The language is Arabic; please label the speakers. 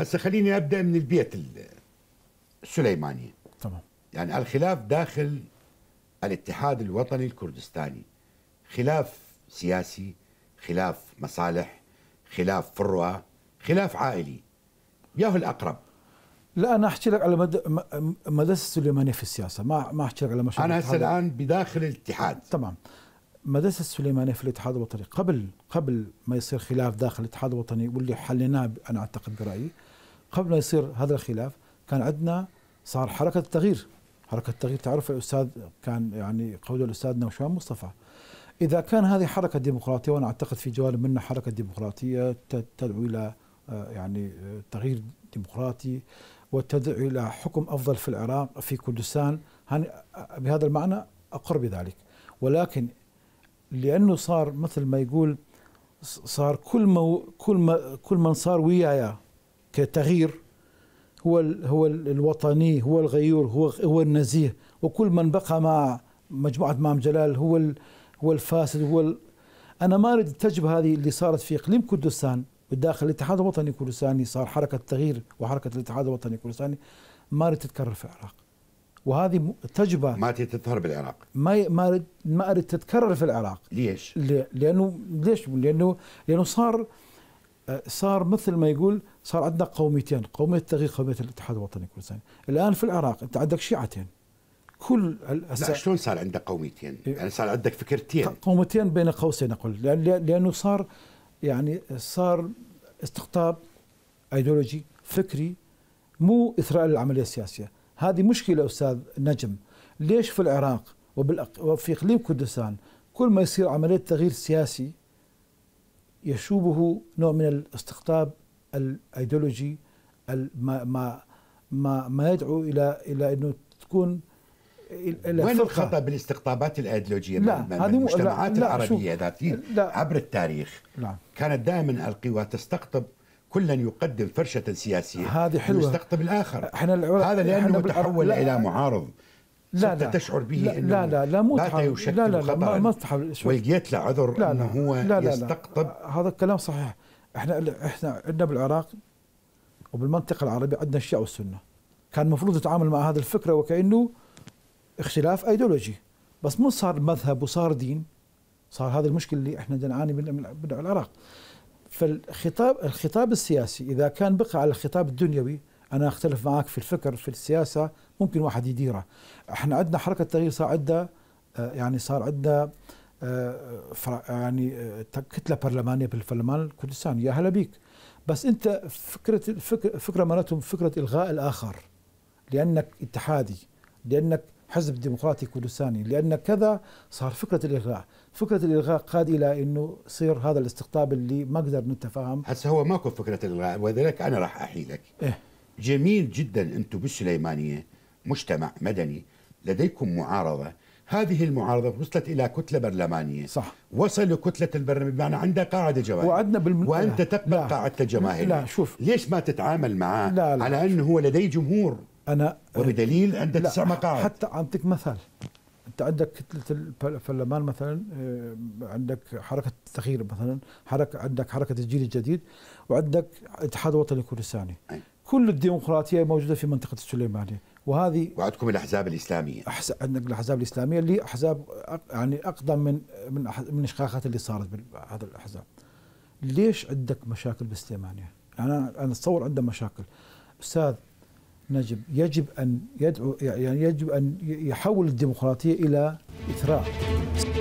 Speaker 1: هسه خليني ابدا من البيت السليماني تمام يعني الخلاف داخل الاتحاد الوطني الكردستاني خلاف سياسي خلاف مصالح خلاف فروه خلاف عائلي ياهو الاقرب
Speaker 2: لا انا احكي لك على مد... مدرسه السليمانيه في السياسه ما ما احكي لك على مشروع انا هسه الان بداخل الاتحاد تمام مدرسة السليمانية في الاتحاد الوطني قبل قبل ما يصير خلاف داخل الاتحاد الوطني واللي حليناه أنا أعتقد برأيي قبل ما يصير هذا الخلاف كان عندنا صار حركة التغيير حركة التغيير تعرف الأستاذ كان يعني قوله الأستاذ نوشان مصطفى إذا كان هذه حركة ديمقراطية وأنا أعتقد في جوانب منها حركة ديمقراطية تدعو إلى آه، يعني آه، تغيير ديمقراطي وتدعو إلى حكم أفضل في العراق في كردستان آه، بهذا المعنى أقر بذلك ولكن لانه صار مثل ما يقول صار كل ما كل ما كل من صار ويايا كتغيير هو هو الوطني هو الغيور هو هو النزيه وكل من بقى مع مجموعه مام جلال هو هو الفاسد هو انا ما اريد التجربه هذه اللي صارت في اقليم كردستان وداخل الاتحاد الوطني الكردستاني صار حركه تغيير وحركه الاتحاد الوطني الكردستاني ما اريد تتكرر في العراق وهذه تجربه ما تتظهر بالعراق ما ما ما اريد تتكرر في العراق ليش؟ لانه ليش؟ لانه لانه صار آه، صار مثل ما يقول صار عندنا قوميتين، قوميه التغيير قوميه الاتحاد الوطني الكردستاني، الان في العراق انت عندك شيعتين كل لا شلون صار
Speaker 1: عندك قوميتين؟ إيه. يعني صار عندك فكرتين
Speaker 2: قوميتين بين قوسين اقول لانه صار يعني صار استقطاب ايديولوجي فكري مو اثراء للعمليه السياسيه هذه مشكلة أستاذ نجم ليش في العراق وفي إقليم كردستان كل ما يصير عملية تغيير سياسي يشوبه نوع من الاستقطاب الايديولوجي ما ما ما, ما يدعو الى الى انه تكون الى وين الخطا
Speaker 1: بالاستقطابات الايديولوجيه لا من المجتمعات لا العربيه ذاتيا عبر التاريخ لا. كانت دائما القوى تستقطب كلا يقدم فرشة سياسية هذه حلوة يستقطب الآخر احنا هذا لأنه تحول إلى معارض لا لا تشعر به لا لا لا لا
Speaker 2: مو لا لا لا ما, ما ولقيت له عذر لا انه هو لا لا يستقطب لا لا. هذا الكلام صحيح احنا احنا عندنا بالعراق وبالمنطقه العربيه عندنا الشيعه والسنه كان المفروض يتعامل مع هذه الفكره وكانه اختلاف ايديولوجي بس مو صار مذهب وصار دين صار هذه المشكله اللي احنا نعاني منها من العراق فالخطاب الخطاب السياسي اذا كان بقى على الخطاب الدنيوي انا اختلف معك في الفكر في السياسه ممكن واحد يديره احنا عندنا حركه تغيير صار عندنا آه، يعني صار عندنا آه، يعني آه، كتله برلمانيه بالبرلمان الكردستاني يا هلا بيك بس انت فكره الفكره فكره مالتهم فكره الغاء الاخر لانك اتحادي لانك حزب ديمقراطي كردستاني لان كذا صار فكره الالغاء فكره الالغاء قاد الى انه يصير هذا الاستقطاب اللي ما قدر نتفاهم
Speaker 1: هسه هو ماكو فكره الالغاء وذلك انا راح احيلك إيه؟ جميل جدا انتم بالسليمانيه مجتمع مدني لديكم معارضه هذه المعارضة وصلت إلى كتلة برلمانية صح وصلوا كتلة البرلمان بمعنى عندها قاعدة جماهيرية وعندنا بالم... وأنت تقبل قاعدة جماهيرية لا شوف ليش ما تتعامل
Speaker 2: معاه لا لا على أنه هو لديه جمهور انا وبدليل عندك تسع مقاعد حتى اعطيك مثال انت عندك كتله البرلمان مثلا آه، عندك حركه التغيير مثلا حركه عندك حركه الجيل الجديد وعندك اتحاد وطني كردستاني كل الديمقراطيه موجوده في منطقه السليمانيه وهذه وعندكم الاحزاب الاسلاميه أحس... عندك الاحزاب الاسلاميه اللي احزاب يعني اقدم من من أح... من الشقاقات اللي صارت بهذا الاحزاب ليش عندك مشاكل بالسليمانيه؟ انا انا اتصور عندنا مشاكل استاذ نجم يجب أن يدعو يعني يجب أن يحول الديمقراطية إلى
Speaker 1: إثراء